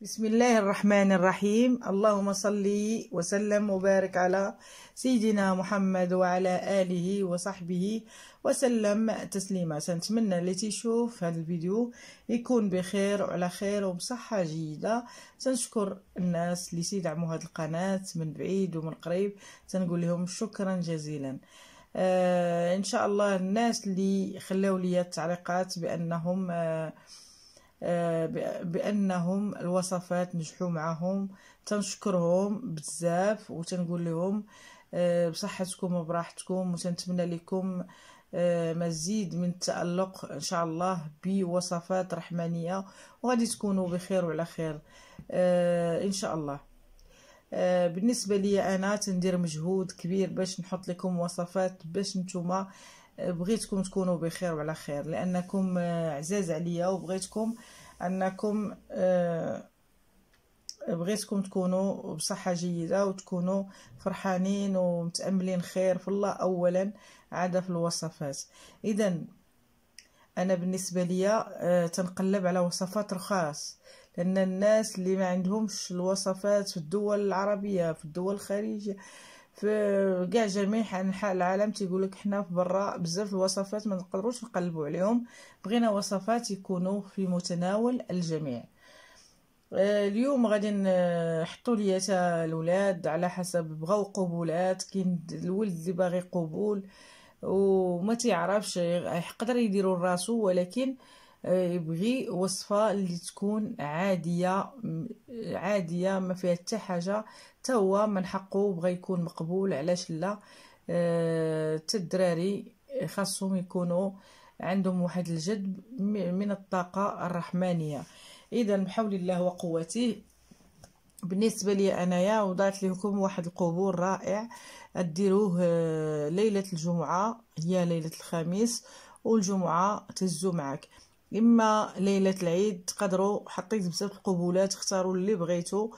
بسم الله الرحمن الرحيم اللهم صل وسلم وبارك على سيدنا محمد وعلى آله وصحبه وسلم تسليما سنتمنى اللي تيشوف هذا الفيديو يكون بخير وعلى خير وبصحة جيدة سنشكر الناس اللي سيدعموا هذه القناة من بعيد ومن قريب سنقول لهم شكرا جزيلا آه ان شاء الله الناس اللي خلاو لي التعليقات بانهم آه آه، بانهم الوصفات نجحوا معهم تنشكرهم بزاف وتنقول لهم آه، بصحتكم وبراحتكم وتنتمنى لكم آه، مزيد من التألق إن شاء الله بوصفات رحمانية وغادي تكونوا بخير وعلى خير إن شاء الله بالنسبة لي أنا تندير مجهود كبير باش نحط لكم وصفات باش نتوما بغيتكم تكونوا بخير وعلى خير لانكم آه، عزاز عليا وبغيتكم انكم آه، بغيتكم تكونوا بصحة جيدة وتكونوا فرحانين ومتأملين خير في الله أولا عاد في الوصفات إذا أنا بالنسبة ليا آه، تنقلب على وصفات رخاص لأن الناس اللي ما عندهمش الوصفات في الدول العربية في الدول الخارجية في كاع جميع انحاء العالم تيقولك حنا في برا بزاف الوصفات ما نقدروش نقلبوا عليهم بغينا وصفات يكونوا في متناول الجميع آه، اليوم غادي نحطوا لياتا الاولاد على حسب بغاو قبولات كاين الولد اللي باغي قبول وما تيعرفش يقدر يديروا راسو ولكن آه آه، يبغي وصفة اللي تكون عادية عادية ما فيها حتى حاجة حتى هو من حقه بغى يكون مقبول علاش لا آه، حتى الدراري خاصهم يكونوا عندهم واحد الجذب من الطاقة الرحمانية إذا بحول الله وقوته بالنسبه لي انايا وضعت لكم واحد القبور رائع ديروه آه، ليله الجمعه هي ليله الخميس والجمعه تهزو معاك اما ليله العيد تقدروا حطيت بزاف القبولات اختاروا اللي بغيتو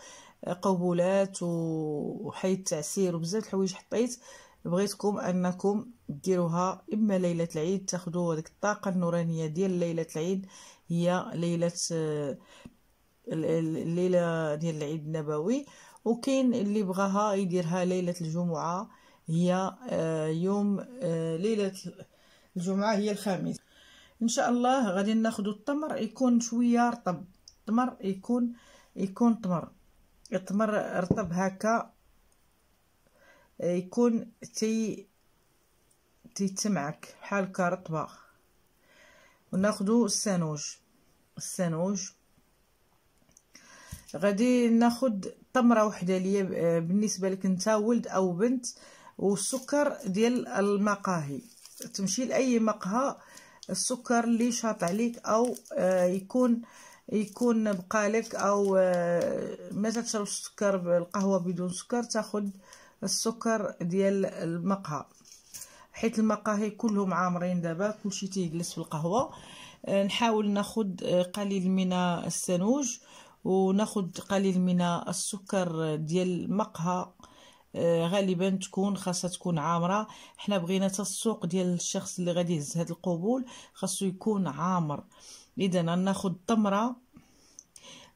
آه، قبولات وحيد التعسير وبزاف الحوايج حطيت بغيتكم انكم ديروها اما ليله العيد تاخذوا هذيك الطاقه النورانيه ديال ليله العيد هي ليله آه، الليله ديال العيد النبوي وكاين اللي بغاها يديرها ليله الجمعه هي آه، يوم ليله الجمعه هي الخامس ان شاء الله غادي ناخذ التمر يكون شويه رطب التمر يكون يكون تمر التمر رطب هكا يكون تي تيتمعك بحال هكا رطبه وناخذ السانوج السانوج غادي ناخذ تمره وحده ليا آه، بالنسبه لك انت ولد او بنت والسكر ديال المقاهي تمشي لاي مقهى السكر اللي شاط عليك او آه، يكون يكون بقالك او آه، ما تشربش السكر بالقهوه بدون سكر تاخذ السكر ديال المقهى حيت المقاهي كلهم عامرين دابا كلشي تيجلس في القهوه آه، نحاول ناخد قليل من السنوج وناخذ قليل من السكر ديال المقهى آه، غالبا تكون خاصها تكون عامره حنا بغينا حتى السوق ديال الشخص اللي غادي يهز هذا القبول خاصو يكون عامر اذا ناخذ التمره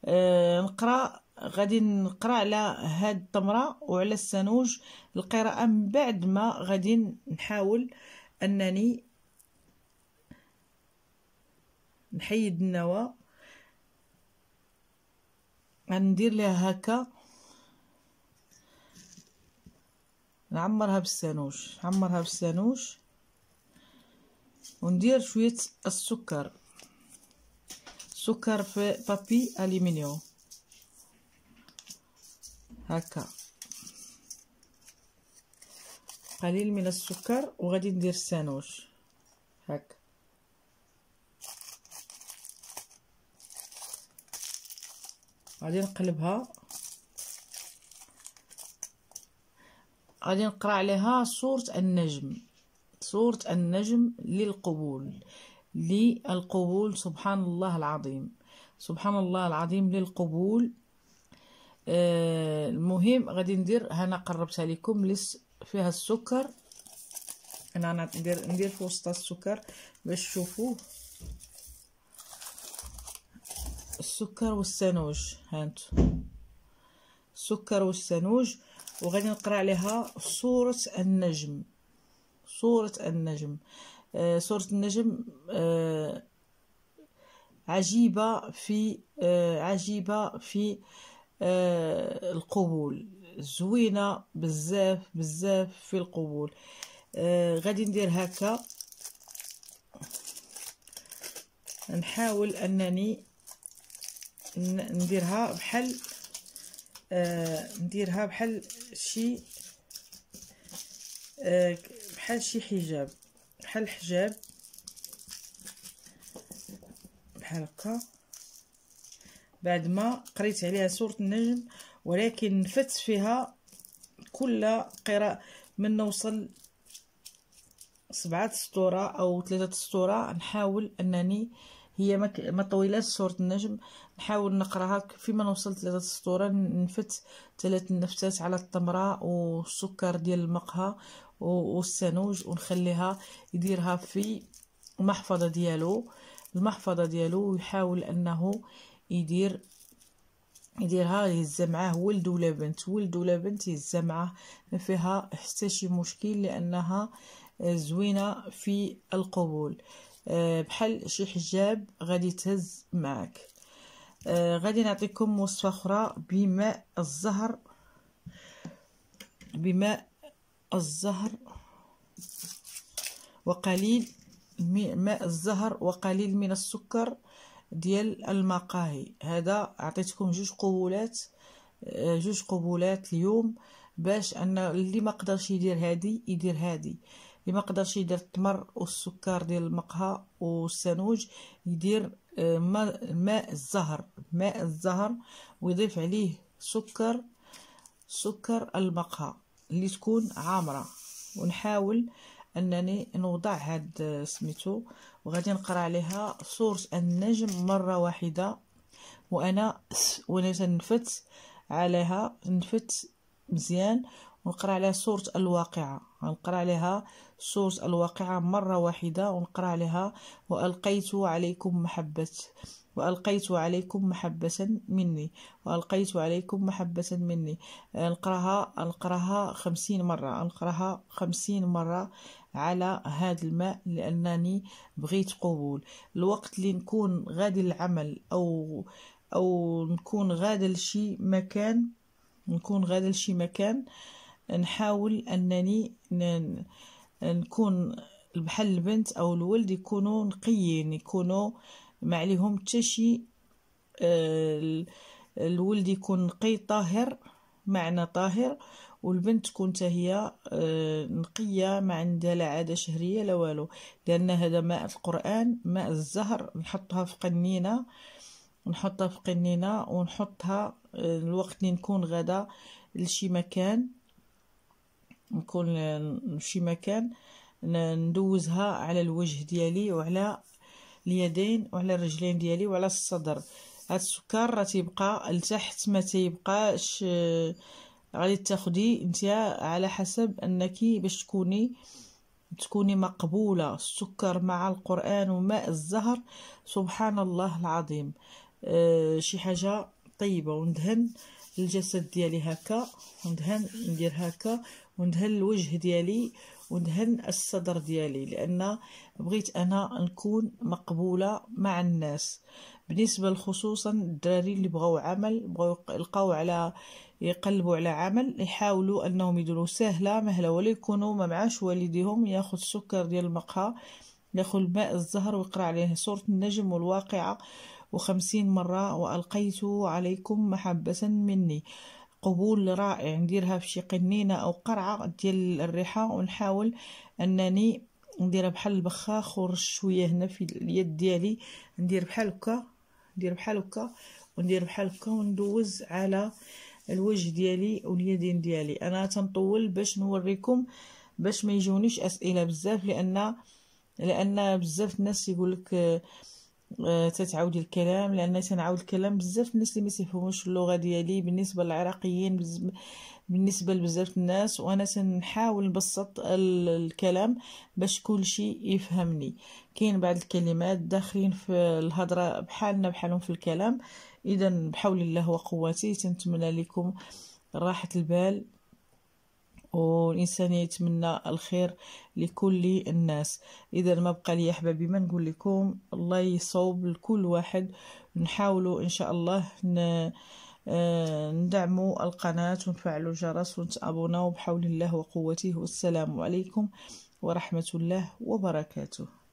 آه، نقرا غادي نقرا على هاد التمره وعلى السانوج القراءه من بعد ما غادي نحاول انني نحيد النواه غندير لها هكا نعمرها بالسانوش نعمرها بالسانوش وندير شويه السكر سكر في بابي الومنيوم هكا قليل من السكر وغادي ندير السانوش هكا غادي نقلبها غادي نقرا عليها سورة النجم سورة النجم للقبول للقبول سبحان الله العظيم سبحان الله العظيم للقبول آه المهم غادي ندير هنا قربتها لكم لس فيها السكر انا ندير ندير في وسط السكر باش تشوفوه السكر والسنوج هانتو السكر آه وغادي نقرا عليها سوره النجم سوره النجم آه سوره النجم آه عجيبه في آه عجيبه في آه القبول زوينه بزاف بزاف في القبول آه غادي ندير هكا نحاول انني نديرها بحال آه، نديرها بحال شي آه، بحال شي حجاب بحال حجاب بحال هكا بعد ما قريت عليها سورة النجم ولكن نفت فيها كل قراءة من نوصل سبعة سطورة أو ثلاثة سطورة نحاول أنني آه هي ما, ما طويلاش صورة النجم نحاول نقراها فيما نوصل لثلاث سطورة نفت ثلاث نفتات على التمرة والسكر ديال المقهى والسنوج ونخليها يديرها في المحفظة ديالو المحفظة ديالو ويحاول أنه يدير يديرها يهزها معاه ولد ولا بنت ولد ولا بنت يهزها معاه ما فيها حتى شي مشكل لانها زوينه في القبول آه، بحال شي حجاب غادي تهز معاك آه، غادي نعطيكم وصفه اخرى بماء الزهر بماء الزهر وقليل ماء الزهر وقليل من السكر ديال المقاهي هذا عطيتكم جوج قبولات آه، جوج قبولات اليوم باش ان اللي ما قدرش يدير هادي يدير هادي اللي ما قدرش يدير التمر والسكر ديال المقهى والسانوج يدير آه، ماء الزهر ماء الزهر ويضيف عليه سكر سكر المقهى اللي تكون عامره ونحاول انني نوضع هاد آه، سميتو وغادي نقرا عليها سورة النجم مره واحده وانا وانا تنفت عليها نفت مزيان ونقرا عليها سورة الواقعه غنقرا عليها سورة الواقعة مرة واحدة ونقرأ عليها وألقيت عليكم محبة وألقيت عليكم محبة مني وألقيت عليكم محبة مني نقراها نقراها خمسين مرة نقراها خمسين مرة على هذا الماء لأنني بغيت قبول الوقت اللي نكون غادي العمل أو أو نكون غادي لشي مكان نكون غادي لشي مكان نحاول أنني نكون بحال البنت او الولد يكونوا نقيين يكونوا ما عليهم حتى شي آه، الولد يكون نقي طاهر معنى طاهر والبنت تكون حتى هي آه، نقيه ما عندها لا عاده شهريه لا والو لان هذا ماء القران ماء الزهر نحطها في قنينه نحطها في قنينه ونحطها آه، الوقت اللي نكون غدا لشي مكان نكون في مكان ندوزها على الوجه ديالي وعلى اليدين وعلى الرجلين ديالي وعلى الصدر هاد السكر راه تيبقى لتحت ما تيبقاش آه، غادي تاخدي انت على حسب انك باش تكوني تكوني مقبولة السكر مع القرآن وماء الزهر سبحان الله العظيم أه شي حاجة طيبة وندهن الجسد ديالي هكا وندهن ندير هكا وندهن الوجه ديالي وندهن الصدر ديالي لان بغيت انا نكون مقبوله مع الناس بالنسبه خصوصا الدراري اللي بغاو عمل بغاو يلقاو على يقلبوا على عمل يحاولوا انهم يديروا سهله مهله ولا يكونوا ما معاش والديهم ياخذ السكر ديال المقهى ياخذ ماء الزهر ويقرا عليه سوره النجم والواقعه وخمسين مرة وألقيت عليكم محبة مني قبول رائع نديرها في شي قنينة أو قرعة ديال الريحة ونحاول أنني نديرها بحال البخاخ خرج شوية هنا في اليد ديالي ندير بحال هكا ندير بحال هكا وندير بحال هكا وندوز على الوجه ديالي واليدين ديالي انا تنطول باش نوريكم باش ما يجونيش اسئله بزاف لان لان بزاف الناس يقولك لك آه، تتعاود الكلام لان تنعاود الكلام بزاف الناس اللي ما يفهموش اللغه ديالي بالنسبه للعراقيين بالنسبه لبزاف الناس وانا تنحاول نبسط الكلام باش كل شيء يفهمني كاين بعض الكلمات داخلين في الهضره بحالنا بحالهم في الكلام اذا بحول الله وقوتي تنتمنى لكم راحه البال والانسان يتمنى الخير لكل الناس اذا ما بقى لي احبابي ما نقول لكم الله يصوب لكل واحد نحاولوا ان شاء الله ن... آه، ندعموا القناة ونفعلوا الجرس ونتابوناو بحول الله وقوته والسلام عليكم ورحمة الله وبركاته